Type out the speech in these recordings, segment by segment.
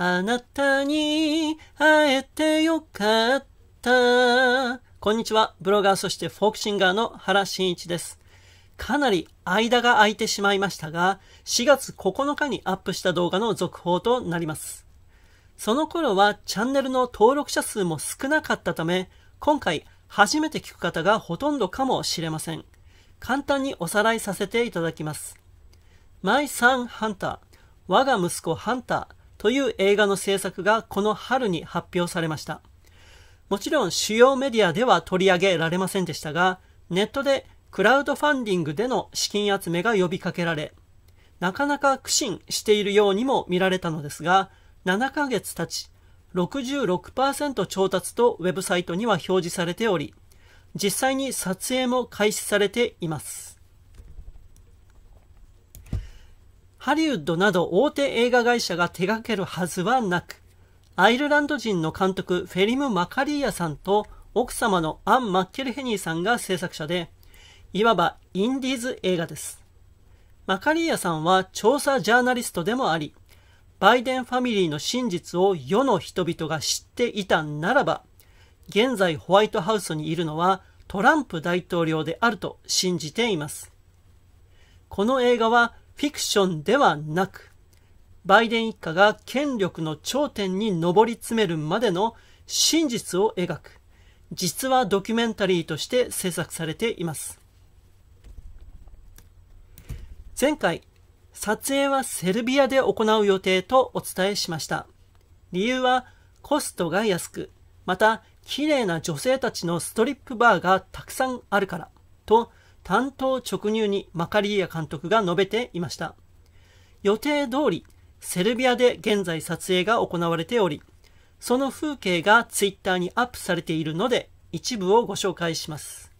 あなたに会えてよかった。こんにちは。ブロガーそしてフォークシンガーの原慎一です。かなり間が空いてしまいましたが、4月9日にアップした動画の続報となります。その頃はチャンネルの登録者数も少なかったため、今回初めて聞く方がほとんどかもしれません。簡単におさらいさせていただきます。マイ・サン・ハンター、我が息子ハンターという映画の制作がこの春に発表されました。もちろん主要メディアでは取り上げられませんでしたが、ネットでクラウドファンディングでの資金集めが呼びかけられ、なかなか苦心しているようにも見られたのですが、7ヶ月経ち、66%調達とウェブサイトには表示されており、実際に撮影も開始されています。ハリウッドなど大手映画会社が手掛けるはずはなく、アイルランド人の監督フェリム・マカリーヤさんと奥様のアン・マッケルヘニーさんが制作者で、いわばインディーズ映画です。マカリーヤさんは調査ジャーナリストでもあり、バイデンファミリーの真実を世の人々が知っていたならば、現在ホワイトハウスにいるのはトランプ大統領であると信じています。この映画はフィクションではなく、バイデン一家が権力の頂点に上り詰めるまでの真実を描く、実はドキュメンタリーとして制作されています。前回、撮影はセルビアで行う予定とお伝えしました。理由はコストが安く、また綺麗な女性たちのストリップバーがたくさんあるからと単刀直入にマカリーヤ監督が述べていました。予定通り、セルビアで現在撮影が行われており、その風景がツイッターにアップされているので、一部をご紹介します。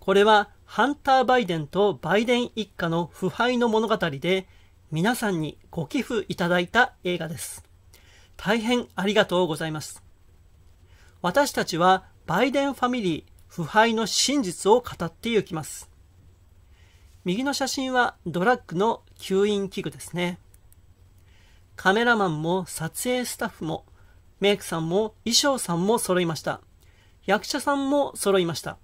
これはハンター・バイデンとバイデン一家の腐敗の物語で、皆さんにご寄付いただいた映画です。大変ありがとうございます。私たちはバイデンファミリー腐敗の真実を語ってゆきます。右の写真はドラッグの吸引器具ですね。カメラマンも撮影スタッフもメイクさんも衣装さんも揃いました。役者さんも揃いました。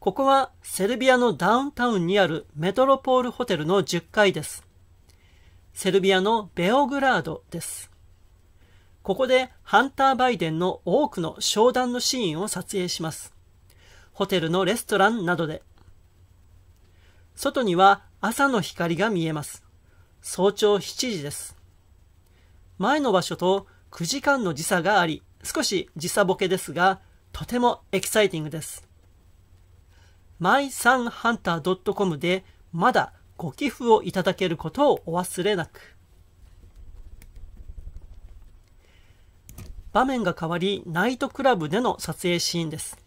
ここはセルビアのダウンタウンにあるメトロポールホテルの10階です。セルビアのベオグラードです。ここでハンター・バイデンの多くの商談のシーンを撮影します。ホテルのレストランなどで。外には朝の光が見えます。早朝7時です。前の場所と9時間の時差があり、少し時差ボケですが、とてもエキサイティングです。mysunhunter.com でまだご寄付をいただけることをお忘れなく。場面が変わり、ナイトクラブでの撮影シーンです。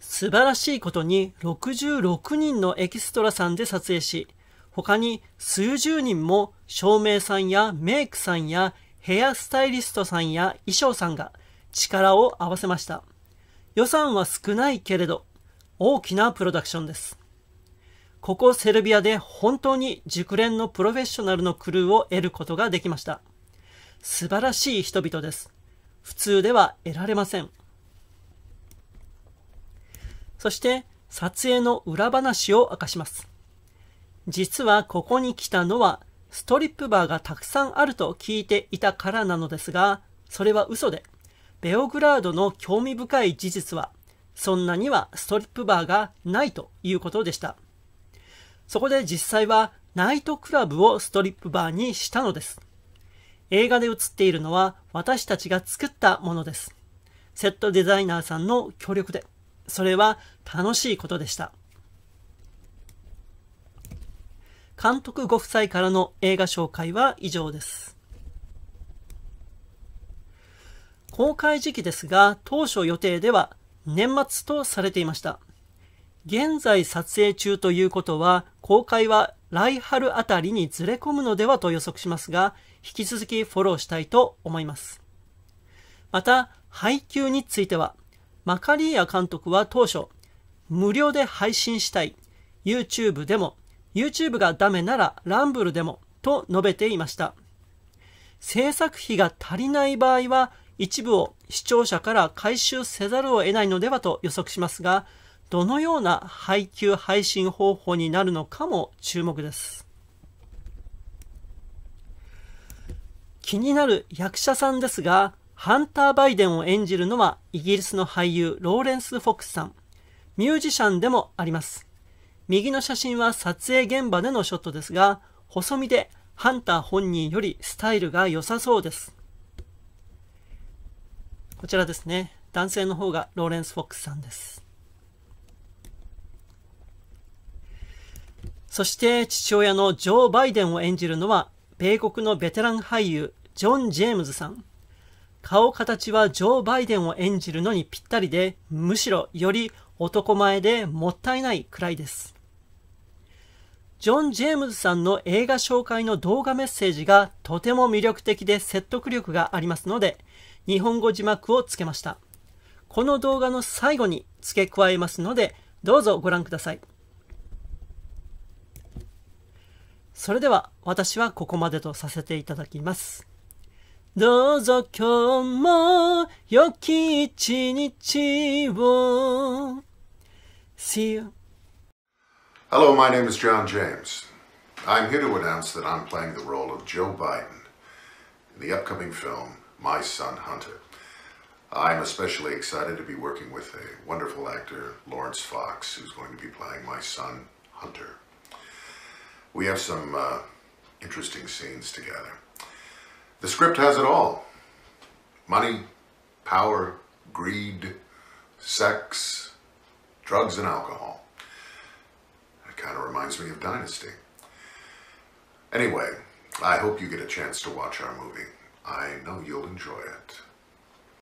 素晴らしいことに66人のエキストラさんで撮影し、他に数十人も照明さんやメイクさんやヘアスタイリストさんや衣装さんが力を合わせました。予算は少ないけれど、大きなプロダクションです。ここセルビアで本当に熟練のプロフェッショナルのクルーを得ることができました。素晴らしい人々です。普通では得られません。そして、撮影の裏話を明かします。実はここに来たのは、ストリップバーがたくさんあると聞いていたからなのですが、それは嘘で、ベオグラードの興味深い事実は、そんなにはストリップバーがないということでした。そこで実際はナイトクラブをストリップバーにしたのです。映画で映っているのは私たちが作ったものです。セットデザイナーさんの協力で。それは楽しいことでした。監督ご夫妻からの映画紹介は以上です。公開時期ですが、当初予定では年末とされていました。現在撮影中ということは、公開は来春あたりにずれ込むのではと予測しますが、引き続きフォローしたいと思います。また、配給については、マカリーヤ監督は当初、無料で配信したい、YouTube でも、YouTube がダメならランブルでも、と述べていました。制作費が足りない場合は、一部を視聴者から回収せざるを得ないのではと予測しますが、どのような配給配信方法になるのかも注目です。気になる役者さんですが、ハンター・バイデンを演じるのはイギリスの俳優ローレンス・フォックスさん。ミュージシャンでもあります。右の写真は撮影現場でのショットですが、細身でハンター本人よりスタイルが良さそうです。こちらですね。男性の方がローレンス・フォックスさんです。そして父親のジョー・バイデンを演じるのは、米国のベテラン俳優、ジョン・ジェームズさん。顔形はジョー・バイデンを演じるのにぴったりで、むしろより男前でもったいないくらいです。ジョン・ジェームズさんの映画紹介の動画メッセージがとても魅力的で説得力がありますので、日本語字幕をつけました。この動画の最後に付け加えますので、どうぞご覧ください。それでは私はここまでとさせていただきます。どうぞ今日も良き一日を。See you. Hello, my name is John James. I'm here to announce that I'm playing the role of Joe Biden in the upcoming film My Son Hunter. I'm especially excited to be working with a wonderful actor, Lawrence Fox, who's going to be playing my son, Hunter. we have some uh, interesting scenes together. The script has it all. Money, power, greed, sex, drugs and alcohol. It kind of reminds me of Dynasty. Anyway, I hope you get a chance to watch our movie. I know you'll enjoy it.